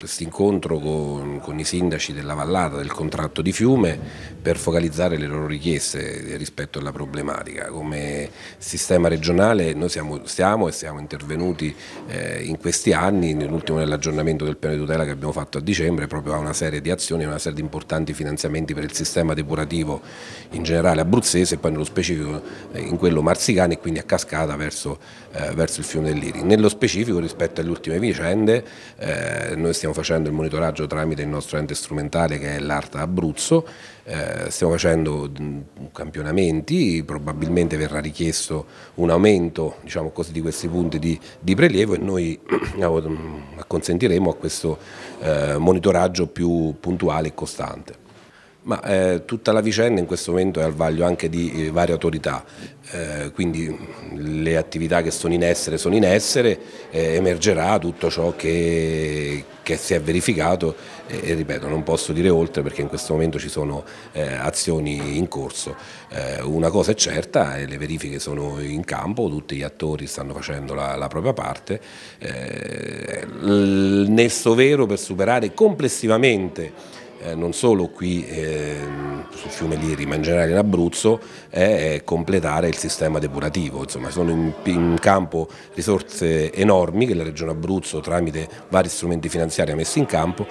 questo incontro con, con, i sindaci della vallata del contratto di fiume per focalizzare le loro richieste rispetto alla problematica. Come sistema regionale noi siamo, siamo e siamo intervenuti eh, in questi anni, nell'ultimo dell'aggiornamento del piano di tutela che abbiamo fatto a dicembre, proprio a una serie di azioni, a una serie di importanti finanziamenti per il sistema depurativo in generale abruzzese e poi nello specifico eh, in quello marsicano e quindi a cascata verso, eh, verso il fiume dell'Iri. Nello specifico rispetto alle ultime vicende eh, noi stiamo stiamo facendo il monitoraggio tramite il nostro ente strumentale che è l'Arta Abruzzo, eh, stiamo facendo campionamenti, probabilmente verrà richiesto un aumento diciamo così, di questi punti di, di prelievo e noi consentiremo a questo eh, monitoraggio più puntuale e costante. Ma eh, tutta la vicenda in questo momento è al vaglio anche di eh, varie autorità, eh, quindi mm, le attività che sono in essere sono in essere, eh, emergerà tutto ciò che, che si è verificato eh, e, ripeto non posso dire oltre perché in questo momento ci sono eh, azioni in corso. una cosa è certa, le verifiche sono in campo, tutti gli attori stanno facendo la, la propria parte, il nesso vero per superare complessivamente eh, non solo qui eh, sul fiume Liri ma in generale in Abruzzo è completare il sistema depurativo, insomma sono in, in campo risorse enormi che la Regione Abruzzo tramite vari strumenti finanziari ha messo in campo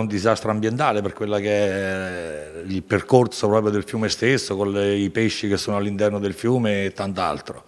un disastro ambientale per quello che è il percorso proprio del fiume stesso, con le, i pesci che sono all'interno del fiume e tant'altro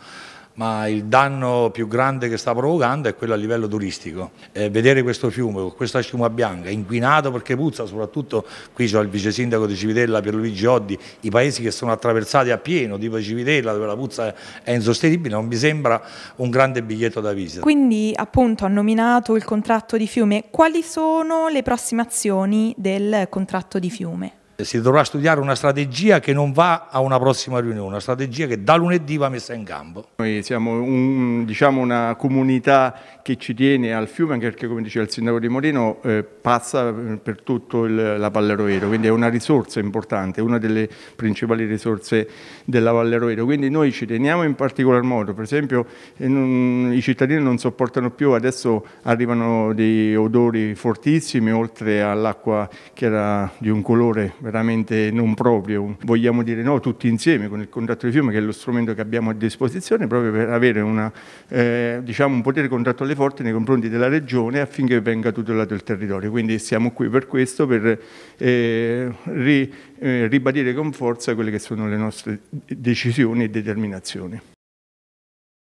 ma il danno più grande che sta provocando è quello a livello turistico. Eh, vedere questo fiume con questa sciuma bianca, inquinato perché puzza, soprattutto qui c'è il vice sindaco di Civitella Pierluigi Oddi, i paesi che sono attraversati a pieno, tipo Civitella dove la puzza è insostenibile, non mi sembra un grande biglietto da visita. Quindi appunto ha nominato il contratto di fiume, quali sono le prossime azioni del contratto di fiume? Eh, si dovrà studiare una strategia che non va a una prossima riunione, una strategia che da lunedì va messa in campo. Noi siamo un, diciamo una comunità che ci tiene al fiume, anche perché come diceva il sindaco di Moreno eh, passa eh, per tutto il, la Valle Roero, quindi è una risorsa importante, una delle principali risorse della Valle Roero. quindi noi ci teniamo in particolar modo, per esempio eh, non, i cittadini non sopportano più, adesso arrivano dei odori fortissimi oltre all'acqua che era di un colore veramente veramente non proprio. Vogliamo dire no tutti insieme con il contratto di fiume che è lo strumento che abbiamo a disposizione proprio per avere una, eh, diciamo un potere contrattuale forte nei confronti della regione affinché venga tutelato il territorio. Quindi siamo qui per questo, per eh, ri, eh, ribadire con forza quelle che sono le nostre decisioni e determinazioni.